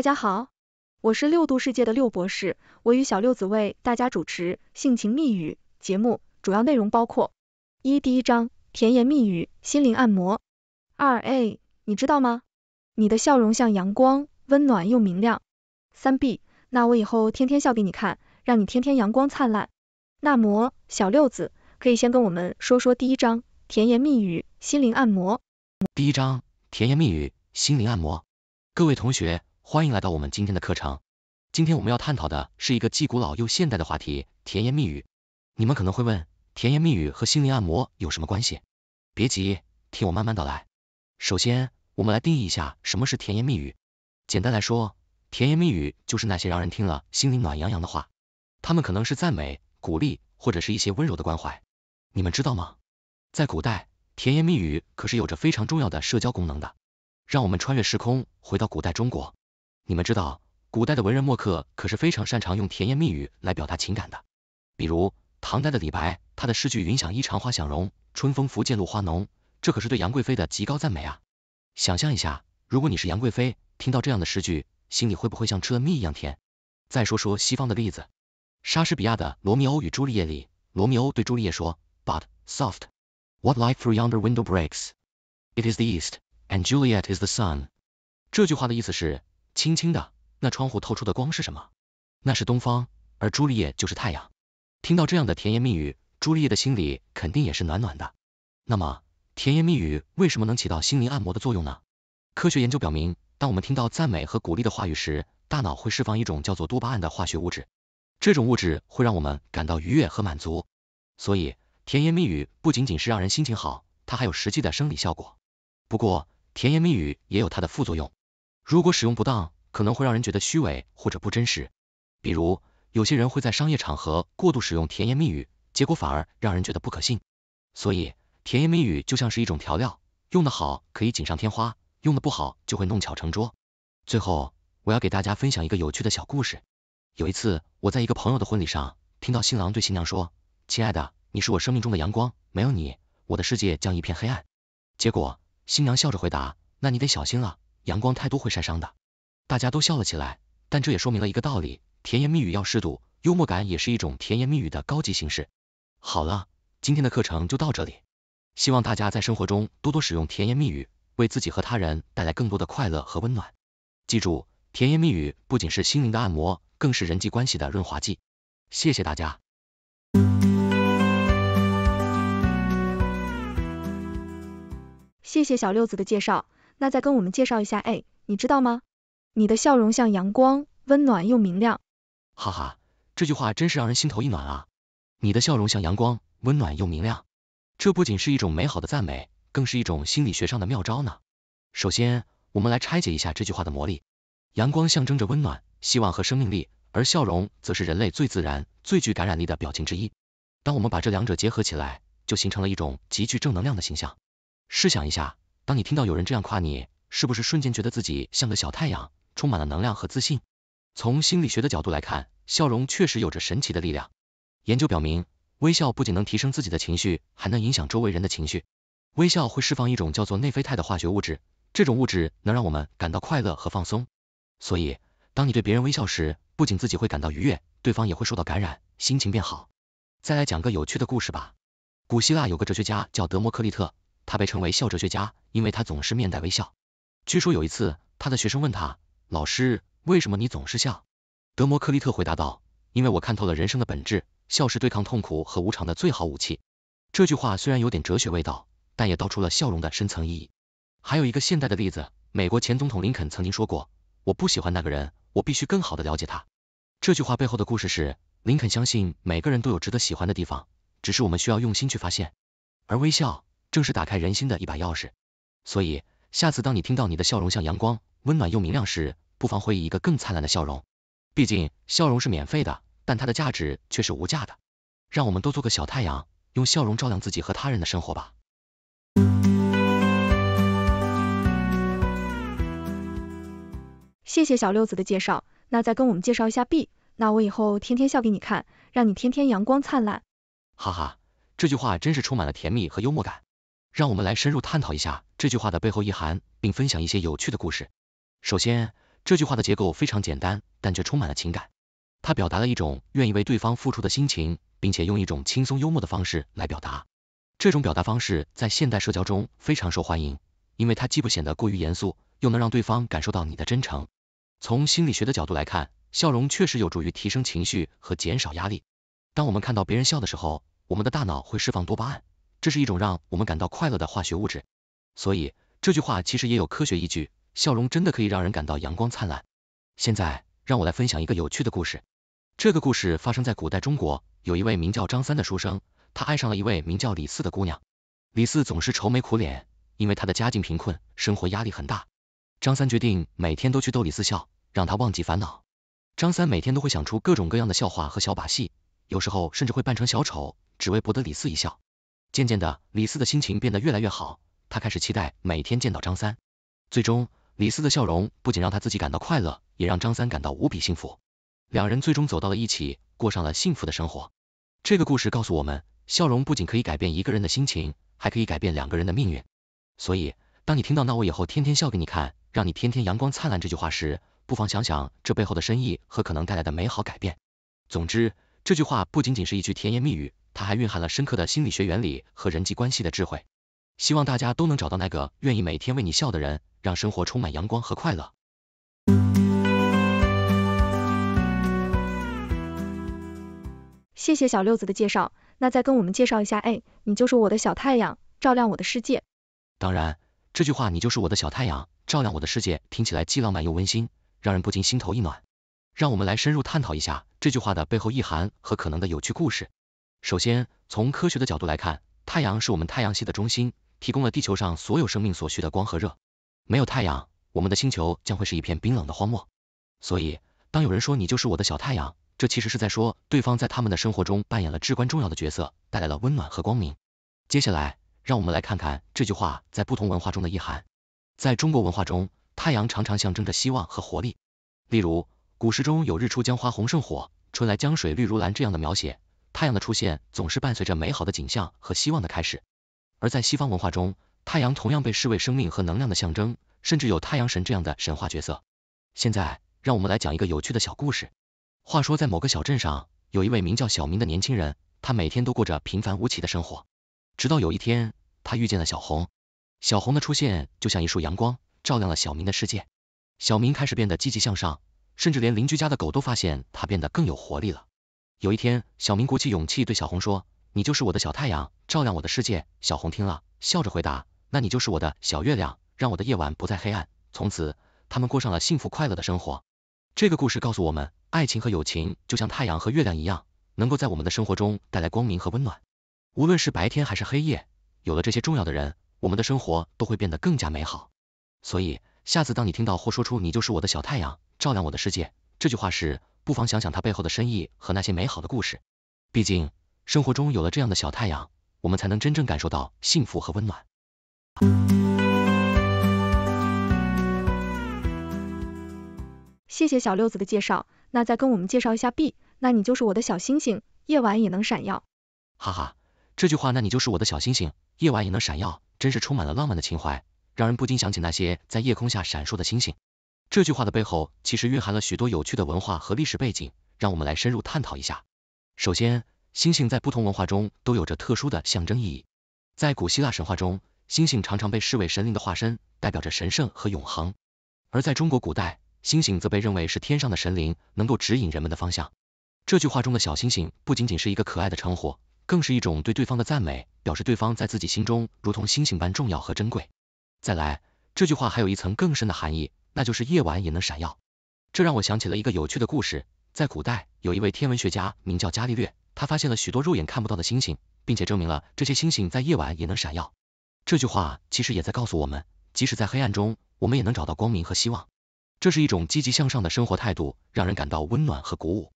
大家好，我是六度世界的六博士，我与小六子为大家主持《性情密语》节目，主要内容包括一、第一章甜言蜜语心灵按摩；二、a 你知道吗？你的笑容像阳光，温暖又明亮。三、b 那我以后天天笑给你看，让你天天阳光灿烂。那么，小六子可以先跟我们说说第一章甜言蜜语心灵按摩。第一章甜言蜜语心灵按摩，各位同学。欢迎来到我们今天的课程。今天我们要探讨的是一个既古老又现代的话题——甜言蜜语。你们可能会问，甜言蜜语和心灵按摩有什么关系？别急，听我慢慢道来。首先，我们来定义一下什么是甜言蜜语。简单来说，甜言蜜语就是那些让人听了心里暖洋洋的话。它们可能是赞美、鼓励，或者是一些温柔的关怀。你们知道吗？在古代，甜言蜜语可是有着非常重要的社交功能的。让我们穿越时空，回到古代中国。你们知道，古代的文人墨客可是非常擅长用甜言蜜语来表达情感的。比如唐代的李白，他的诗句云想衣裳花想容，春风拂槛露花浓，这可是对杨贵妃的极高赞美啊！想象一下，如果你是杨贵妃，听到这样的诗句，心里会不会像吃了蜜一样甜？再说说西方的例子，莎士比亚的《罗密欧与朱丽叶》里，罗密欧对朱丽叶说，But soft, what light through yonder window breaks? It is the east, and Juliet is the sun。这句话的意思是。轻轻的，那窗户透出的光是什么？那是东方，而朱丽叶就是太阳。听到这样的甜言蜜语，朱丽叶的心里肯定也是暖暖的。那么，甜言蜜语为什么能起到心灵按摩的作用呢？科学研究表明，当我们听到赞美和鼓励的话语时，大脑会释放一种叫做多巴胺的化学物质，这种物质会让我们感到愉悦和满足。所以，甜言蜜语不仅仅是让人心情好，它还有实际的生理效果。不过，甜言蜜语也有它的副作用。如果使用不当，可能会让人觉得虚伪或者不真实。比如，有些人会在商业场合过度使用甜言蜜语，结果反而让人觉得不可信。所以，甜言蜜语就像是一种调料，用得好可以锦上添花，用的不好就会弄巧成拙。最后，我要给大家分享一个有趣的小故事。有一次，我在一个朋友的婚礼上，听到新郎对新娘说：“亲爱的，你是我生命中的阳光，没有你，我的世界将一片黑暗。”结果，新娘笑着回答：“那你得小心了。”阳光太多会晒伤的，大家都笑了起来，但这也说明了一个道理，甜言蜜语要适度，幽默感也是一种甜言蜜语的高级形式。好了，今天的课程就到这里，希望大家在生活中多多使用甜言蜜语，为自己和他人带来更多的快乐和温暖。记住，甜言蜜语不仅是心灵的按摩，更是人际关系的润滑剂。谢谢大家，谢谢小六子的介绍。那再跟我们介绍一下，哎，你知道吗？你的笑容像阳光，温暖又明亮。哈哈，这句话真是让人心头一暖啊。你的笑容像阳光，温暖又明亮。这不仅是一种美好的赞美，更是一种心理学上的妙招呢。首先，我们来拆解一下这句话的魔力。阳光象征着温暖、希望和生命力，而笑容则是人类最自然、最具感染力的表情之一。当我们把这两者结合起来，就形成了一种极具正能量的形象。试想一下。当你听到有人这样夸你，是不是瞬间觉得自己像个小太阳，充满了能量和自信？从心理学的角度来看，笑容确实有着神奇的力量。研究表明，微笑不仅能提升自己的情绪，还能影响周围人的情绪。微笑会释放一种叫做内啡肽的化学物质，这种物质能让我们感到快乐和放松。所以，当你对别人微笑时，不仅自己会感到愉悦，对方也会受到感染，心情变好。再来讲个有趣的故事吧。古希腊有个哲学家叫德摩克利特。他被称为笑哲学家，因为他总是面带微笑。据说有一次，他的学生问他：“老师，为什么你总是笑？”德摩克利特回答道：“因为我看透了人生的本质，笑是对抗痛苦和无常的最好武器。”这句话虽然有点哲学味道，但也道出了笑容的深层意义。还有一个现代的例子，美国前总统林肯曾经说过：“我不喜欢那个人，我必须更好的了解他。”这句话背后的故事是，林肯相信每个人都有值得喜欢的地方，只是我们需要用心去发现。而微笑。正是打开人心的一把钥匙，所以下次当你听到你的笑容像阳光，温暖又明亮时，不妨回忆一个更灿烂的笑容。毕竟笑容是免费的，但它的价值却是无价的。让我们都做个小太阳，用笑容照亮自己和他人的生活吧。谢谢小六子的介绍，那再跟我们介绍一下 B。那我以后天天笑给你看，让你天天阳光灿烂。哈哈，这句话真是充满了甜蜜和幽默感。让我们来深入探讨一下这句话的背后意涵，并分享一些有趣的故事。首先，这句话的结构非常简单，但却充满了情感。它表达了一种愿意为对方付出的心情，并且用一种轻松幽默的方式来表达。这种表达方式在现代社交中非常受欢迎，因为它既不显得过于严肃，又能让对方感受到你的真诚。从心理学的角度来看，笑容确实有助于提升情绪和减少压力。当我们看到别人笑的时候，我们的大脑会释放多巴胺。这是一种让我们感到快乐的化学物质，所以这句话其实也有科学依据。笑容真的可以让人感到阳光灿烂。现在，让我来分享一个有趣的故事。这个故事发生在古代中国，有一位名叫张三的书生，他爱上了一位名叫李四的姑娘。李四总是愁眉苦脸，因为他的家境贫困，生活压力很大。张三决定每天都去逗李四笑，让他忘记烦恼。张三每天都会想出各种各样的笑话和小把戏，有时候甚至会扮成小丑，只为博得李四一笑。渐渐的，李四的心情变得越来越好，他开始期待每天见到张三。最终，李四的笑容不仅让他自己感到快乐，也让张三感到无比幸福。两人最终走到了一起，过上了幸福的生活。这个故事告诉我们，笑容不仅可以改变一个人的心情，还可以改变两个人的命运。所以，当你听到那我以后天天笑给你看，让你天天阳光灿烂这句话时，不妨想想这背后的深意和可能带来的美好改变。总之，这句话不仅仅是一句甜言蜜语。它还蕴含了深刻的心理学原理和人际关系的智慧，希望大家都能找到那个愿意每天为你笑的人，让生活充满阳光和快乐。谢谢小六子的介绍，那再跟我们介绍一下，哎，你就是我的小太阳，照亮我的世界。当然，这句话“你就是我的小太阳，照亮我的世界”听起来既浪漫又温馨，让人不禁心头一暖。让我们来深入探讨一下这句话的背后意涵和可能的有趣故事。首先，从科学的角度来看，太阳是我们太阳系的中心，提供了地球上所有生命所需的光和热。没有太阳，我们的星球将会是一片冰冷的荒漠。所以，当有人说你就是我的小太阳，这其实是在说对方在他们的生活中扮演了至关重要的角色，带来了温暖和光明。接下来，让我们来看看这句话在不同文化中的意涵。在中国文化中，太阳常常象征着希望和活力。例如，古诗中有日出江花红胜火，春来江水绿如蓝这样的描写。太阳的出现总是伴随着美好的景象和希望的开始，而在西方文化中，太阳同样被视为生命和能量的象征，甚至有太阳神这样的神话角色。现在，让我们来讲一个有趣的小故事。话说在某个小镇上，有一位名叫小明的年轻人，他每天都过着平凡无奇的生活。直到有一天，他遇见了小红，小红的出现就像一束阳光，照亮了小明的世界。小明开始变得积极向上，甚至连邻居家的狗都发现他变得更有活力了。有一天，小明鼓起勇气对小红说：“你就是我的小太阳，照亮我的世界。”小红听了，笑着回答：“那你就是我的小月亮，让我的夜晚不再黑暗。”从此，他们过上了幸福快乐的生活。这个故事告诉我们，爱情和友情就像太阳和月亮一样，能够在我们的生活中带来光明和温暖。无论是白天还是黑夜，有了这些重要的人，我们的生活都会变得更加美好。所以，下次当你听到或说出“你就是我的小太阳，照亮我的世界”，这句话是，不妨想想它背后的深意和那些美好的故事。毕竟生活中有了这样的小太阳，我们才能真正感受到幸福和温暖。谢谢小六子的介绍，那再跟我们介绍一下 B，那你就是我的小星星，夜晚也能闪耀。哈哈，这句话那你就是我的小星星，夜晚也能闪耀，真是充满了浪漫的情怀，让人不禁想起那些在夜空下闪烁的星星。这句话的背后其实蕴含了许多有趣的文化和历史背景，让我们来深入探讨一下。首先，星星在不同文化中都有着特殊的象征意义。在古希腊神话中，星星常常被视为神灵的化身，代表着神圣和永恒；而在中国古代，星星则被认为是天上的神灵，能够指引人们的方向。这句话中的小星星不仅仅是一个可爱的称呼，更是一种对对方的赞美，表示对方在自己心中如同星星般重要和珍贵。再来，这句话还有一层更深的含义。那就是夜晚也能闪耀，这让我想起了一个有趣的故事。在古代，有一位天文学家名叫伽利略，他发现了许多肉眼看不到的星星，并且证明了这些星星在夜晚也能闪耀。这句话其实也在告诉我们，即使在黑暗中，我们也能找到光明和希望。这是一种积极向上的生活态度，让人感到温暖和鼓舞。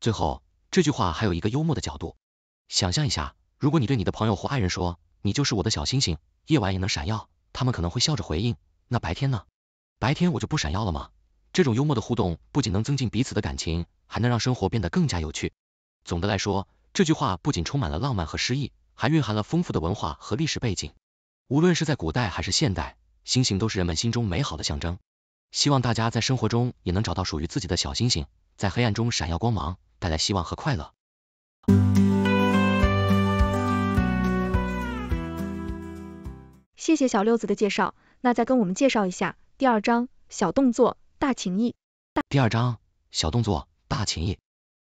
最后，这句话还有一个幽默的角度。想象一下，如果你对你的朋友或爱人说你就是我的小星星，夜晚也能闪耀，他们可能会笑着回应：“那白天呢？”白天我就不闪耀了吗？这种幽默的互动不仅能增进彼此的感情，还能让生活变得更加有趣。总的来说，这句话不仅充满了浪漫和诗意，还蕴含了丰富的文化和历史背景。无论是在古代还是现代，星星都是人们心中美好的象征。希望大家在生活中也能找到属于自己的小星星，在黑暗中闪耀光芒，带来希望和快乐。谢谢小六子的介绍，那再跟我们介绍一下。第二章小动作大情义。第二章小动作大情义。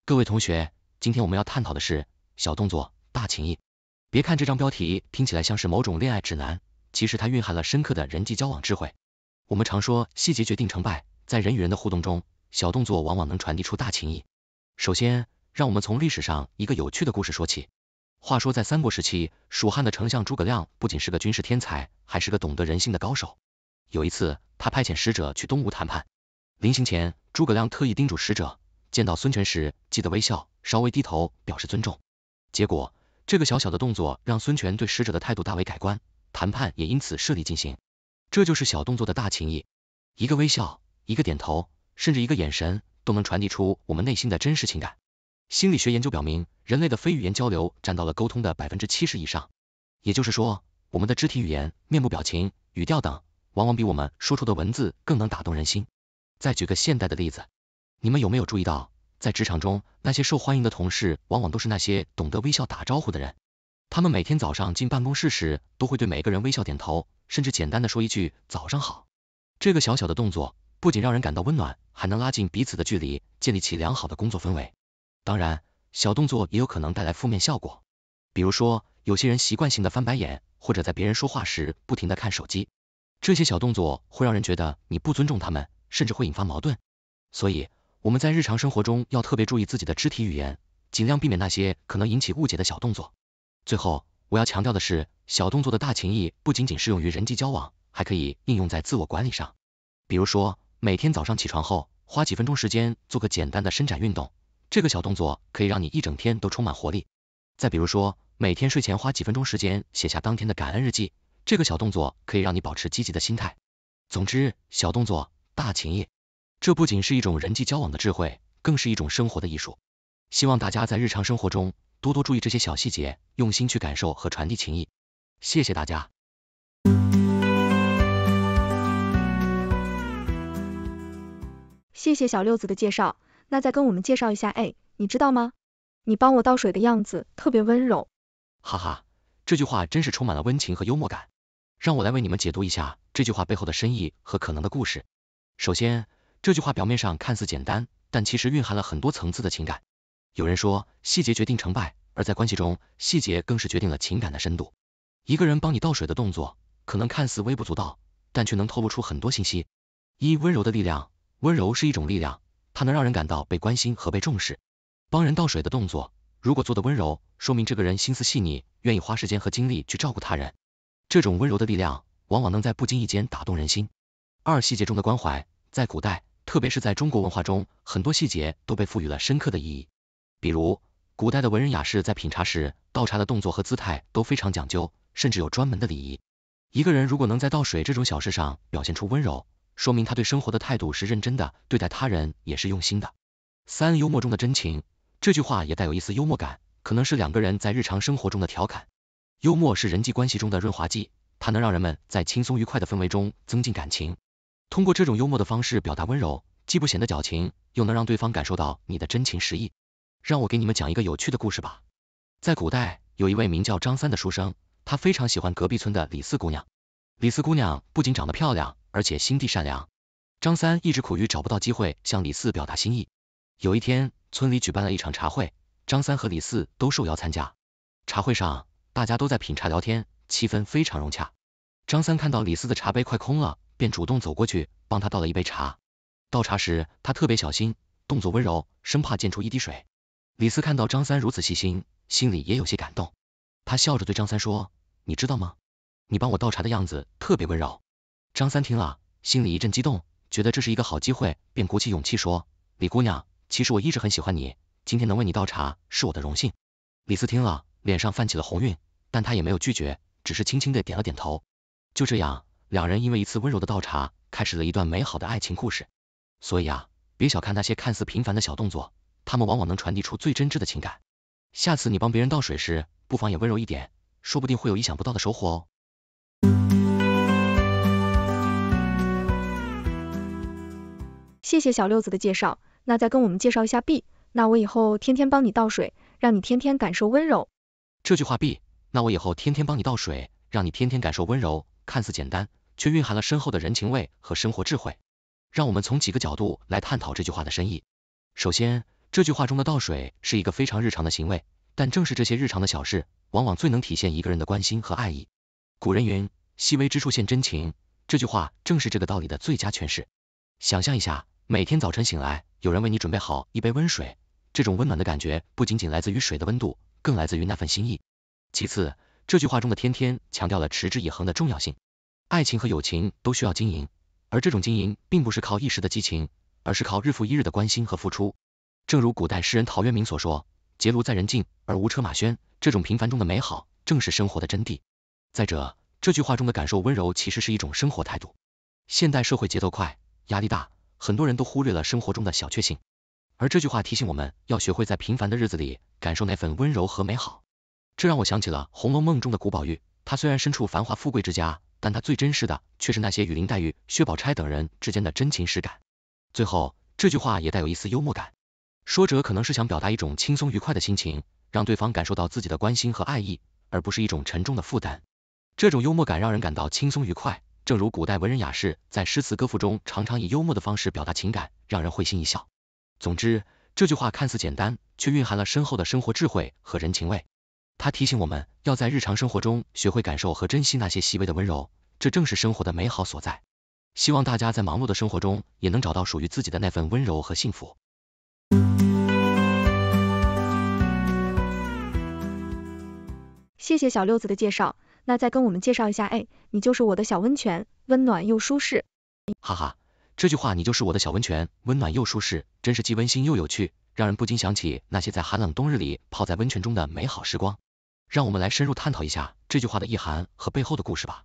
各位同学，今天我们要探讨的是小动作大情义。别看这张标题听起来像是某种恋爱指南，其实它蕴含了深刻的人际交往智慧。我们常说细节决定成败，在人与人的互动中，小动作往往能传递出大情谊。首先，让我们从历史上一个有趣的故事说起。话说在三国时期，蜀汉的丞相诸葛亮不仅是个军事天才，还是个懂得人性的高手。有一次，他派遣使者去东吴谈判。临行前，诸葛亮特意叮嘱使者，见到孙权时记得微笑，稍微低头表示尊重。结果，这个小小的动作让孙权对使者的态度大为改观，谈判也因此顺利进行。这就是小动作的大情谊。一个微笑，一个点头，甚至一个眼神，都能传递出我们内心的真实情感。心理学研究表明，人类的非语言交流占到了沟通的百分之七十以上。也就是说，我们的肢体语言、面部表情、语调等。往往比我们说出的文字更能打动人心。再举个现代的例子，你们有没有注意到，在职场中，那些受欢迎的同事，往往都是那些懂得微笑打招呼的人。他们每天早上进办公室时，都会对每个人微笑点头，甚至简单的说一句“早上好”。这个小小的动作，不仅让人感到温暖，还能拉近彼此的距离，建立起良好的工作氛围。当然，小动作也有可能带来负面效果。比如说，有些人习惯性的翻白眼，或者在别人说话时不停的看手机。这些小动作会让人觉得你不尊重他们，甚至会引发矛盾。所以我们在日常生活中要特别注意自己的肢体语言，尽量避免那些可能引起误解的小动作。最后，我要强调的是，小动作的大情谊不仅仅适用于人际交往，还可以应用在自我管理上。比如说，每天早上起床后，花几分钟时间做个简单的伸展运动，这个小动作可以让你一整天都充满活力。再比如说，每天睡前花几分钟时间写下当天的感恩日记。这个小动作可以让你保持积极的心态。总之，小动作大情谊，这不仅是一种人际交往的智慧，更是一种生活的艺术。希望大家在日常生活中多多注意这些小细节，用心去感受和传递情谊。谢谢大家。谢谢小六子的介绍，那再跟我们介绍一下。哎，你知道吗？你帮我倒水的样子特别温柔。哈哈。这句话真是充满了温情和幽默感，让我来为你们解读一下这句话背后的深意和可能的故事。首先，这句话表面上看似简单，但其实蕴含了很多层次的情感。有人说，细节决定成败，而在关系中，细节更是决定了情感的深度。一个人帮你倒水的动作，可能看似微不足道，但却能透露出很多信息。一温柔的力量，温柔是一种力量，它能让人感到被关心和被重视。帮人倒水的动作，如果做的温柔，说明这个人心思细腻。愿意花时间和精力去照顾他人，这种温柔的力量往往能在不经意间打动人心。二细节中的关怀，在古代，特别是在中国文化中，很多细节都被赋予了深刻的意义。比如，古代的文人雅士在品茶时，倒茶的动作和姿态都非常讲究，甚至有专门的礼仪。一个人如果能在倒水这种小事上表现出温柔，说明他对生活的态度是认真的，对待他人也是用心的。三幽默中的真情，这句话也带有一丝幽默感。可能是两个人在日常生活中的调侃，幽默是人际关系中的润滑剂，它能让人们在轻松愉快的氛围中增进感情。通过这种幽默的方式表达温柔，既不显得矫情，又能让对方感受到你的真情实意。让我给你们讲一个有趣的故事吧。在古代，有一位名叫张三的书生，他非常喜欢隔壁村的李四姑娘。李四姑娘不仅长得漂亮，而且心地善良。张三一直苦于找不到机会向李四表达心意。有一天，村里举办了一场茶会。张三和李四都受邀参加茶会上，大家都在品茶聊天，气氛非常融洽。张三看到李四的茶杯快空了，便主动走过去帮他倒了一杯茶。倒茶时，他特别小心，动作温柔，生怕溅出一滴水。李四看到张三如此细心，心里也有些感动。他笑着对张三说，你知道吗？你帮我倒茶的样子特别温柔。张三听了，心里一阵激动，觉得这是一个好机会，便鼓起勇气说，李姑娘，其实我一直很喜欢你。今天能为你倒茶，是我的荣幸。李四听了，脸上泛起了红晕，但他也没有拒绝，只是轻轻的点了点头。就这样，两人因为一次温柔的倒茶，开始了一段美好的爱情故事。所以啊，别小看那些看似平凡的小动作，他们往往能传递出最真挚的情感。下次你帮别人倒水时，不妨也温柔一点，说不定会有意想不到的收获哦。谢谢小六子的介绍，那再跟我们介绍一下 B。那我以后天天帮你倒水，让你天天感受温柔。这句话 B，那我以后天天帮你倒水，让你天天感受温柔，看似简单，却蕴含了深厚的人情味和生活智慧。让我们从几个角度来探讨这句话的深意。首先，这句话中的倒水是一个非常日常的行为，但正是这些日常的小事，往往最能体现一个人的关心和爱意。古人云，细微之处现真情，这句话正是这个道理的最佳诠释。想象一下。每天早晨醒来，有人为你准备好一杯温水，这种温暖的感觉不仅仅来自于水的温度，更来自于那份心意。其次，这句话中的“天天”强调了持之以恒的重要性。爱情和友情都需要经营，而这种经营并不是靠一时的激情，而是靠日复一日的关心和付出。正如古代诗人陶渊明所说：“结庐在人境，而无车马喧。”这种平凡中的美好，正是生活的真谛。再者，这句话中的感受温柔，其实是一种生活态度。现代社会节奏快，压力大。很多人都忽略了生活中的小确幸，而这句话提醒我们要学会在平凡的日子里感受那份温柔和美好。这让我想起了《红楼梦》中的古宝玉，他虽然身处繁华富贵之家，但他最珍视的却是那些与林黛玉、薛宝钗等人之间的真情实感。最后，这句话也带有一丝幽默感，说者可能是想表达一种轻松愉快的心情，让对方感受到自己的关心和爱意，而不是一种沉重的负担。这种幽默感让人感到轻松愉快。正如古代文人雅士在诗词歌赋中常常以幽默的方式表达情感，让人会心一笑。总之，这句话看似简单，却蕴含了深厚的生活智慧和人情味。它提醒我们要在日常生活中学会感受和珍惜那些细微的温柔，这正是生活的美好所在。希望大家在忙碌的生活中也能找到属于自己的那份温柔和幸福。谢谢小六子的介绍。那再跟我们介绍一下，哎，你就是我的小温泉，温暖又舒适。哈哈，这句话你就是我的小温泉，温暖又舒适，真是既温馨又有趣，让人不禁想起那些在寒冷冬日里泡在温泉中的美好时光。让我们来深入探讨一下这句话的意涵和背后的故事吧。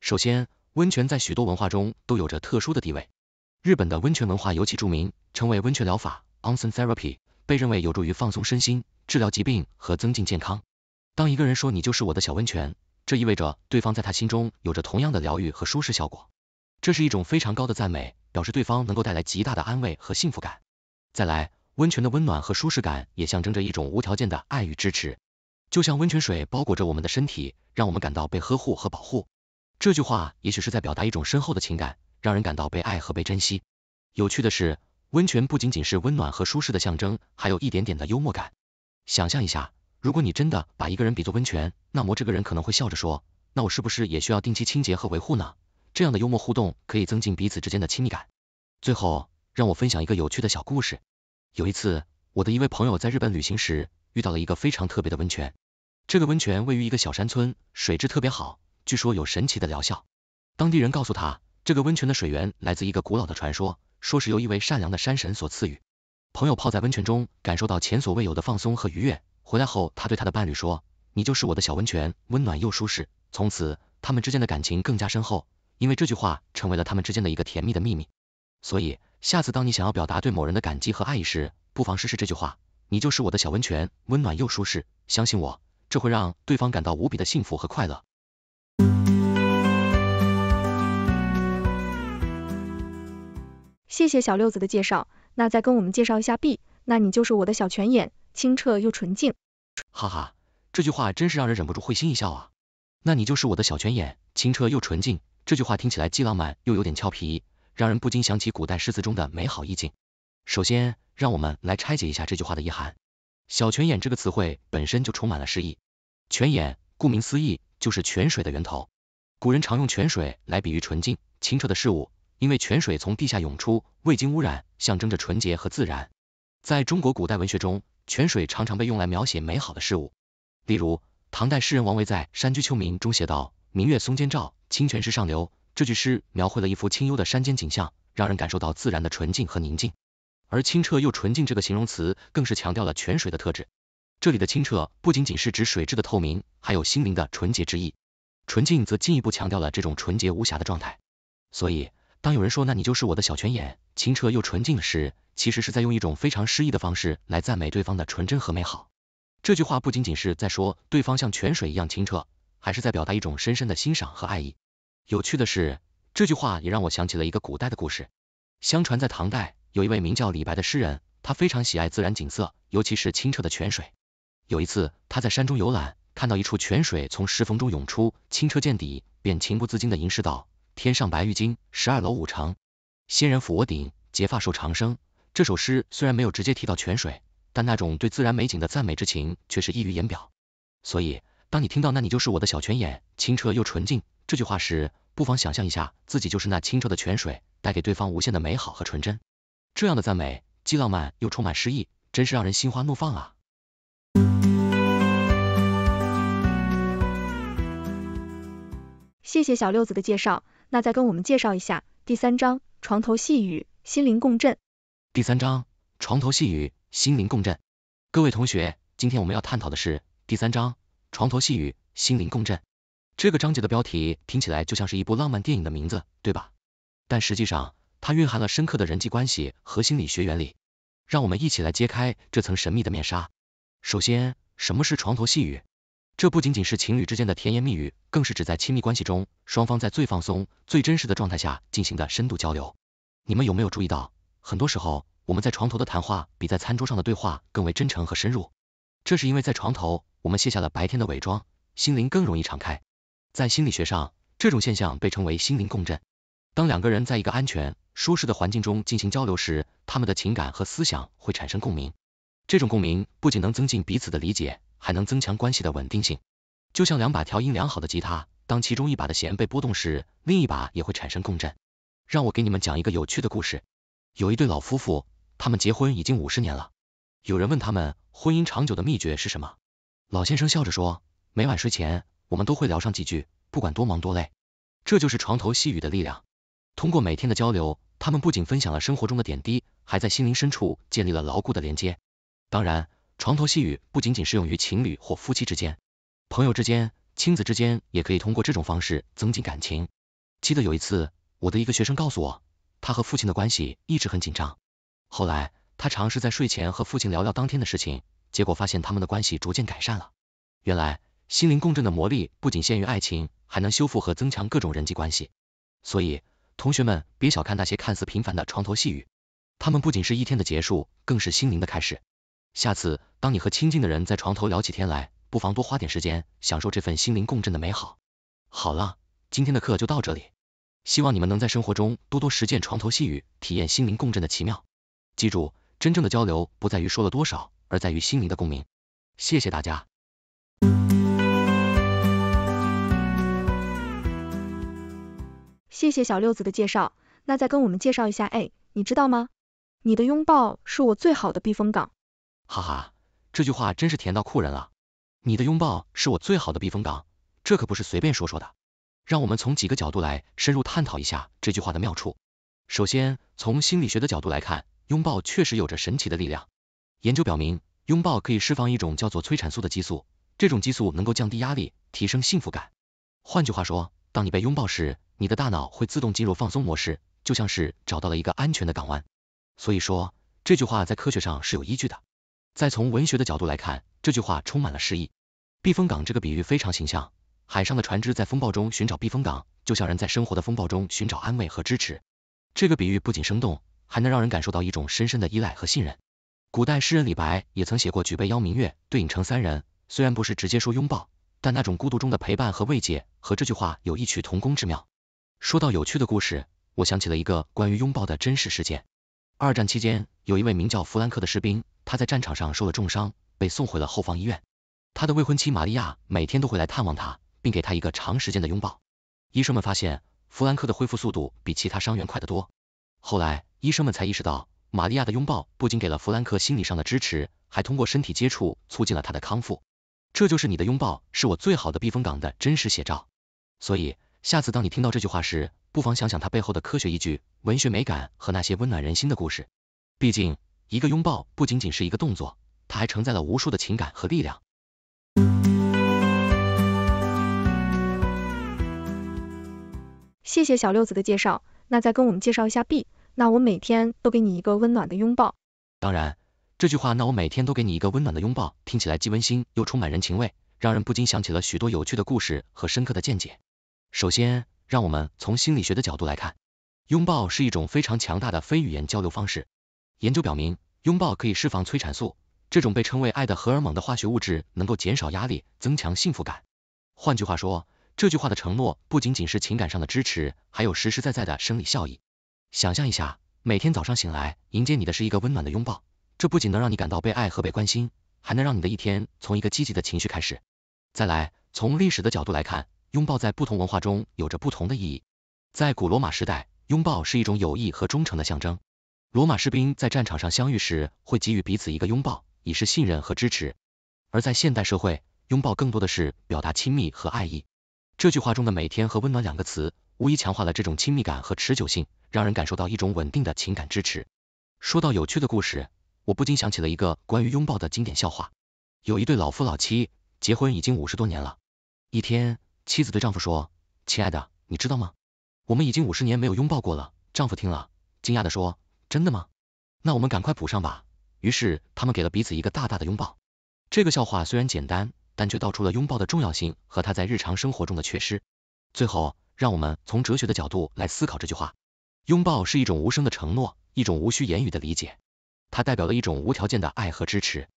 首先，温泉在许多文化中都有着特殊的地位，日本的温泉文化尤其著名，称为温泉疗法 （onsen therapy），被认为有助于放松身心、治疗疾病和增进健康。当一个人说你就是我的小温泉，这意味着对方在他心中有着同样的疗愈和舒适效果，这是一种非常高的赞美，表示对方能够带来极大的安慰和幸福感。再来，温泉的温暖和舒适感也象征着一种无条件的爱与支持，就像温泉水包裹着我们的身体，让我们感到被呵护和保护。这句话也许是在表达一种深厚的情感，让人感到被爱和被珍惜。有趣的是，温泉不仅仅是温暖和舒适的象征，还有一点点的幽默感。想象一下。如果你真的把一个人比作温泉，那么这个人可能会笑着说，那我是不是也需要定期清洁和维护呢？这样的幽默互动可以增进彼此之间的亲密感。最后，让我分享一个有趣的小故事。有一次，我的一位朋友在日本旅行时，遇到了一个非常特别的温泉。这个温泉位于一个小山村，水质特别好，据说有神奇的疗效。当地人告诉他，这个温泉的水源来自一个古老的传说，说是由一位善良的山神所赐予。朋友泡在温泉中，感受到前所未有的放松和愉悦。回来后，他对他的伴侣说：“你就是我的小温泉，温暖又舒适。”从此，他们之间的感情更加深厚，因为这句话成为了他们之间的一个甜蜜的秘密。所以，下次当你想要表达对某人的感激和爱意时，不妨试试这句话：“你就是我的小温泉，温暖又舒适。”相信我，这会让对方感到无比的幸福和快乐。谢谢小六子的介绍，那再跟我们介绍一下 B，那你就是我的小泉眼。清澈又纯净，哈哈，这句话真是让人忍不住会心一笑啊。那你就是我的小泉眼，清澈又纯净。这句话听起来既浪漫又有点俏皮，让人不禁想起古代诗词中的美好意境。首先，让我们来拆解一下这句话的意涵。小泉眼这个词汇本身就充满了诗意，泉眼顾名思义就是泉水的源头。古人常用泉水来比喻纯净、清澈的事物，因为泉水从地下涌出，未经污染，象征着纯洁和自然。在中国古代文学中，泉水常常被用来描写美好的事物，例如唐代诗人王维在《山居秋暝》中写道：“明月松间照，清泉石上流。”这句诗描绘了一幅清幽的山间景象，让人感受到自然的纯净和宁静。而清澈又纯净这个形容词，更是强调了泉水的特质。这里的清澈不仅仅是指水质的透明，还有心灵的纯洁之意；纯净则进一步强调了这种纯洁无瑕的状态。所以当有人说那你就是我的小泉眼，清澈又纯净时，其实是在用一种非常诗意的方式来赞美对方的纯真和美好。这句话不仅仅是在说对方像泉水一样清澈，还是在表达一种深深的欣赏和爱意。有趣的是，这句话也让我想起了一个古代的故事。相传在唐代，有一位名叫李白的诗人，他非常喜爱自然景色，尤其是清澈的泉水。有一次，他在山中游览，看到一处泉水从石缝中涌出，清澈见底，便情不自禁的吟诗道。天上白玉京，十二楼五常，仙人抚我顶，结发受长生。这首诗虽然没有直接提到泉水，但那种对自然美景的赞美之情却是溢于言表。所以，当你听到那你就是我的小泉眼，清澈又纯净这句话时，不妨想象一下自己就是那清澈的泉水，带给对方无限的美好和纯真。这样的赞美，既浪漫又充满诗意，真是让人心花怒放啊！谢谢小六子的介绍。那再跟我们介绍一下第三章《床头细语，心灵共振》。第三章《床头细语，心灵共振》。各位同学，今天我们要探讨的是第三章《床头细语，心灵共振》这个章节的标题，听起来就像是一部浪漫电影的名字，对吧？但实际上，它蕴含了深刻的人际关系和心理学原理。让我们一起来揭开这层神秘的面纱。首先，什么是床头细语？这不仅仅是情侣之间的甜言蜜语，更是指在亲密关系中，双方在最放松、最真实的状态下进行的深度交流。你们有没有注意到，很多时候我们在床头的谈话比在餐桌上的对话更为真诚和深入？这是因为在床头，我们卸下了白天的伪装，心灵更容易敞开。在心理学上，这种现象被称为心灵共振。当两个人在一个安全、舒适的环境中进行交流时，他们的情感和思想会产生共鸣。这种共鸣不仅能增进彼此的理解。还能增强关系的稳定性，就像两把调音良好的吉他，当其中一把的弦被拨动时，另一把也会产生共振。让我给你们讲一个有趣的故事。有一对老夫妇，他们结婚已经五十年了。有人问他们婚姻长久的秘诀是什么，老先生笑着说，每晚睡前我们都会聊上几句，不管多忙多累，这就是床头细语的力量。通过每天的交流，他们不仅分享了生活中的点滴，还在心灵深处建立了牢固的连接。当然。床头细语不仅仅适用于情侣或夫妻之间，朋友之间，亲子之间也可以通过这种方式增进感情。记得有一次，我的一个学生告诉我，他和父亲的关系一直很紧张，后来他尝试在睡前和父亲聊聊当天的事情，结果发现他们的关系逐渐改善了。原来，心灵共振的魔力不仅限于爱情，还能修复和增强各种人际关系。所以，同学们别小看那些看似平凡的床头细语，它们不仅是一天的结束，更是心灵的开始。下次，当你和亲近的人在床头聊起天来，不妨多花点时间，享受这份心灵共振的美好。好了，今天的课就到这里，希望你们能在生活中多多实践床头细语，体验心灵共振的奇妙。记住，真正的交流不在于说了多少，而在于心灵的共鸣。谢谢大家。谢谢小六子的介绍，那再跟我们介绍一下。哎，你知道吗？你的拥抱是我最好的避风港。哈哈，这句话真是甜到酷人了。你的拥抱是我最好的避风港，这可不是随便说说的。让我们从几个角度来深入探讨一下这句话的妙处。首先，从心理学的角度来看，拥抱确实有着神奇的力量。研究表明，拥抱可以释放一种叫做催产素的激素，这种激素能够降低压力，提升幸福感。换句话说，当你被拥抱时，你的大脑会自动进入放松模式，就像是找到了一个安全的港湾。所以说，这句话在科学上是有依据的。再从文学的角度来看，这句话充满了诗意。避风港这个比喻非常形象，海上的船只在风暴中寻找避风港，就像人在生活的风暴中寻找安慰和支持。这个比喻不仅生动，还能让人感受到一种深深的依赖和信任。古代诗人李白也曾写过“举杯邀明月，对影成三人”，虽然不是直接说拥抱，但那种孤独中的陪伴和慰藉，和这句话有异曲同工之妙。说到有趣的故事，我想起了一个关于拥抱的真实事件。二战期间，有一位名叫弗兰克的士兵。他在战场上受了重伤，被送回了后方医院。他的未婚妻玛利亚每天都会来探望他，并给他一个长时间的拥抱。医生们发现，弗兰克的恢复速度比其他伤员快得多。后来，医生们才意识到，玛利亚的拥抱不仅给了弗兰克心理上的支持，还通过身体接触促进了他的康复。这就是你的拥抱是我最好的避风港的真实写照。所以，下次当你听到这句话时，不妨想想它背后的科学依据、文学美感和那些温暖人心的故事。毕竟，一个拥抱不仅仅是一个动作，它还承载了无数的情感和力量。谢谢小六子的介绍，那再跟我们介绍一下 B。那我每天都给你一个温暖的拥抱。当然，这句话那我每天都给你一个温暖的拥抱，听起来既温馨又充满人情味，让人不禁想起了许多有趣的故事和深刻的见解。首先，让我们从心理学的角度来看，拥抱是一种非常强大的非语言交流方式。研究表明，拥抱可以释放催产素，这种被称为“爱”的荷尔蒙的化学物质，能够减少压力，增强幸福感。换句话说，这句话的承诺不仅仅是情感上的支持，还有实实在在的生理效益。想象一下，每天早上醒来，迎接你的是一个温暖的拥抱，这不仅能让你感到被爱和被关心，还能让你的一天从一个积极的情绪开始。再来，从历史的角度来看，拥抱在不同文化中有着不同的意义。在古罗马时代，拥抱是一种友谊和忠诚的象征。罗马士兵在战场上相遇时，会给予彼此一个拥抱，以示信任和支持；而在现代社会，拥抱更多的是表达亲密和爱意。这句话中的“每天”和“温暖”两个词，无疑强化了这种亲密感和持久性，让人感受到一种稳定的情感支持。说到有趣的故事，我不禁想起了一个关于拥抱的经典笑话：有一对老夫老妻，结婚已经五十多年了。一天，妻子对丈夫说：“亲爱的，你知道吗？我们已经五十年没有拥抱过了。”丈夫听了，惊讶的说。真的吗？那我们赶快补上吧。于是他们给了彼此一个大大的拥抱。这个笑话虽然简单，但却道出了拥抱的重要性和他在日常生活中的缺失。最后，让我们从哲学的角度来思考这句话：拥抱是一种无声的承诺，一种无需言语的理解，它代表了一种无条件的爱和支持。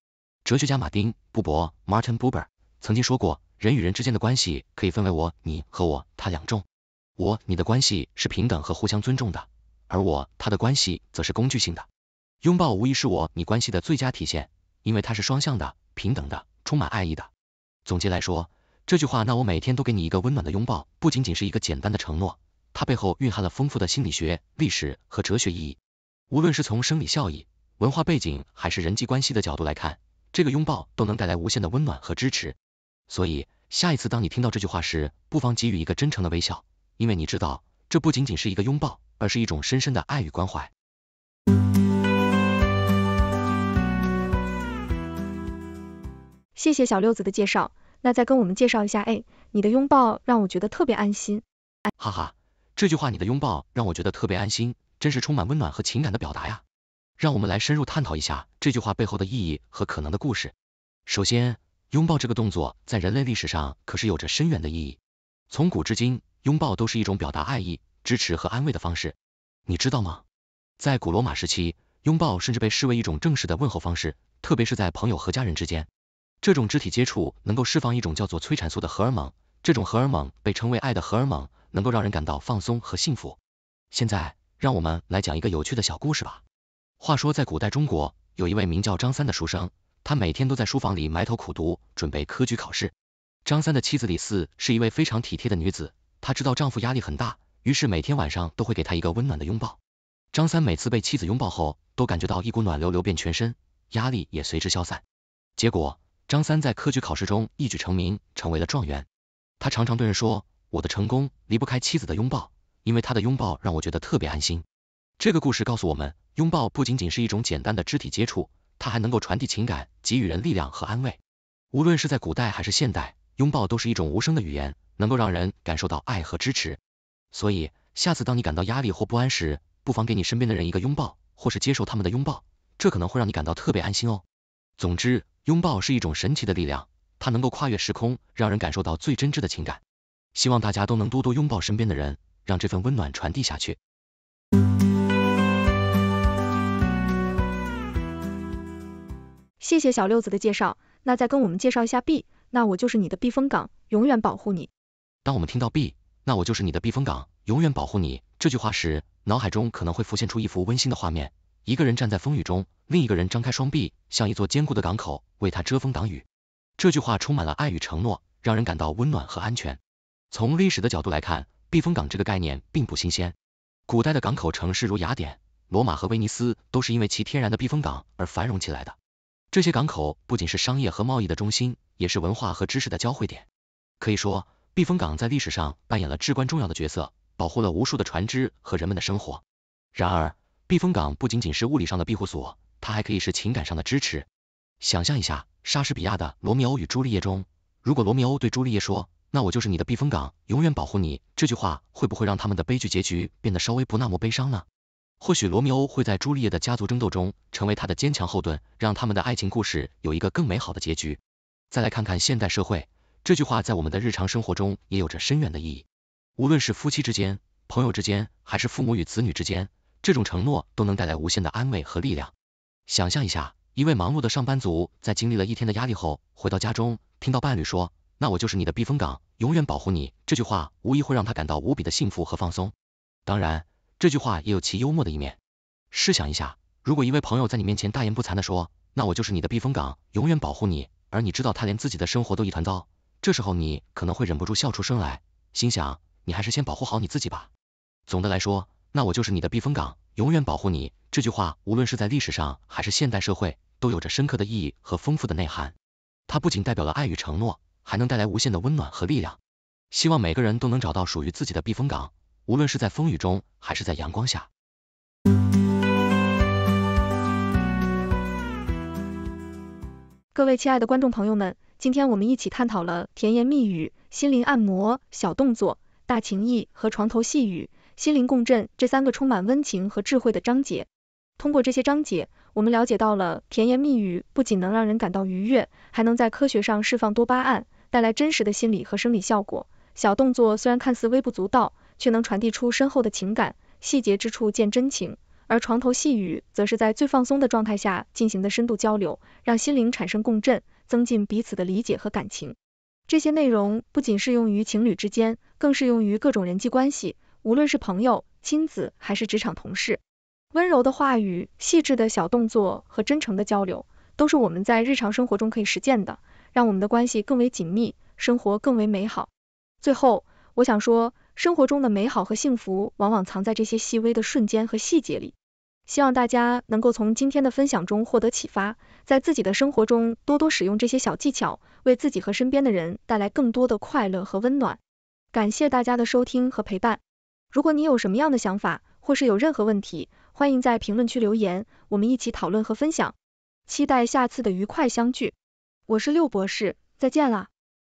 哲学家马丁·布伯 （Martin Buber） 曾经说过，人与人之间的关系可以分为我你和我他两种，我你的关系是平等和互相尊重的。而我，他的关系则是工具性的。拥抱无疑是我你关系的最佳体现，因为它是双向的、平等的、充满爱意的。总结来说，这句话那我每天都给你一个温暖的拥抱，不仅仅是一个简单的承诺，它背后蕴含了丰富的心理学、历史和哲学意义。无论是从生理效益、文化背景还是人际关系的角度来看，这个拥抱都能带来无限的温暖和支持。所以，下一次当你听到这句话时，不妨给予一个真诚的微笑，因为你知道，这不仅仅是一个拥抱。而是一种深深的爱与关怀。谢谢小六子的介绍，那再跟我们介绍一下。哎，你的拥抱让我觉得特别安心。哎，哈哈，这句话你的拥抱让我觉得特别安心，真是充满温暖和情感的表达呀。让我们来深入探讨一下这句话背后的意义和可能的故事。首先，拥抱这个动作在人类历史上可是有着深远的意义。从古至今，拥抱都是一种表达爱意。支持和安慰的方式，你知道吗？在古罗马时期，拥抱甚至被视为一种正式的问候方式，特别是在朋友和家人之间。这种肢体接触能够释放一种叫做催产素的荷尔蒙，这种荷尔蒙被称为“爱的荷尔蒙”，能够让人感到放松和幸福。现在，让我们来讲一个有趣的小故事吧。话说，在古代中国，有一位名叫张三的书生，他每天都在书房里埋头苦读，准备科举考试。张三的妻子李四是一位非常体贴的女子，她知道丈夫压力很大。于是每天晚上都会给他一个温暖的拥抱。张三每次被妻子拥抱后，都感觉到一股暖流流遍全身，压力也随之消散。结果，张三在科举考试中一举成名，成为了状元。他常常对人说：“我的成功离不开妻子的拥抱，因为她的拥抱让我觉得特别安心。”这个故事告诉我们，拥抱不仅仅是一种简单的肢体接触，它还能够传递情感，给予人力量和安慰。无论是在古代还是现代，拥抱都是一种无声的语言，能够让人感受到爱和支持。所以，下次当你感到压力或不安时，不妨给你身边的人一个拥抱，或是接受他们的拥抱，这可能会让你感到特别安心哦。总之，拥抱是一种神奇的力量，它能够跨越时空，让人感受到最真挚的情感。希望大家都能多多拥抱身边的人，让这份温暖传递下去。谢谢小六子的介绍，那再跟我们介绍一下 B，那我就是你的避风港，永远保护你。当我们听到 B。那我就是你的避风港，永远保护你。这句话时，脑海中可能会浮现出一幅温馨的画面：一个人站在风雨中，另一个人张开双臂，像一座坚固的港口，为他遮风挡雨。这句话充满了爱与承诺，让人感到温暖和安全。从历史的角度来看，避风港这个概念并不新鲜。古代的港口城市如雅典、罗马和威尼斯，都是因为其天然的避风港而繁荣起来的。这些港口不仅是商业和贸易的中心，也是文化和知识的交汇点。可以说，避风港在历史上扮演了至关重要的角色，保护了无数的船只和人们的生活。然而，避风港不仅仅是物理上的庇护所，它还可以是情感上的支持。想象一下，莎士比亚的《罗密欧与朱丽叶》中，如果罗密欧对朱丽叶说：“那我就是你的避风港，永远保护你”，这句话会不会让他们的悲剧结局变得稍微不那么悲伤呢？或许罗密欧会在朱丽叶的家族争斗中成为他的坚强后盾，让他们的爱情故事有一个更美好的结局。再来看看现代社会。这句话在我们的日常生活中也有着深远的意义。无论是夫妻之间、朋友之间，还是父母与子女之间，这种承诺都能带来无限的安慰和力量。想象一下，一位忙碌的上班族在经历了一天的压力后回到家中，听到伴侣说“那我就是你的避风港，永远保护你”，这句话无疑会让他感到无比的幸福和放松。当然，这句话也有其幽默的一面。试想一下，如果一位朋友在你面前大言不惭的说“那我就是你的避风港，永远保护你”，而你知道他连自己的生活都一团糟。这时候你可能会忍不住笑出声来，心想你还是先保护好你自己吧。总的来说，那我就是你的避风港，永远保护你。这句话无论是在历史上还是现代社会，都有着深刻的意义和丰富的内涵。它不仅代表了爱与承诺，还能带来无限的温暖和力量。希望每个人都能找到属于自己的避风港，无论是在风雨中还是在阳光下。各位亲爱的观众朋友们。今天我们一起探讨了甜言蜜语、心灵按摩、小动作、大情谊和床头细语、心灵共振这三个充满温情和智慧的章节。通过这些章节，我们了解到了甜言蜜语不仅能让人感到愉悦，还能在科学上释放多巴胺，带来真实的心理和生理效果；小动作虽然看似微不足道，却能传递出深厚的情感，细节之处见真情；而床头细语则是在最放松的状态下进行的深度交流，让心灵产生共振。增进彼此的理解和感情。这些内容不仅适用于情侣之间，更适用于各种人际关系，无论是朋友、亲子还是职场同事。温柔的话语、细致的小动作和真诚的交流，都是我们在日常生活中可以实践的，让我们的关系更为紧密，生活更为美好。最后，我想说，生活中的美好和幸福，往往藏在这些细微的瞬间和细节里。希望大家能够从今天的分享中获得启发，在自己的生活中多多使用这些小技巧，为自己和身边的人带来更多的快乐和温暖。感谢大家的收听和陪伴。如果你有什么样的想法，或是有任何问题，欢迎在评论区留言，我们一起讨论和分享。期待下次的愉快相聚。我是六博士，再见啦。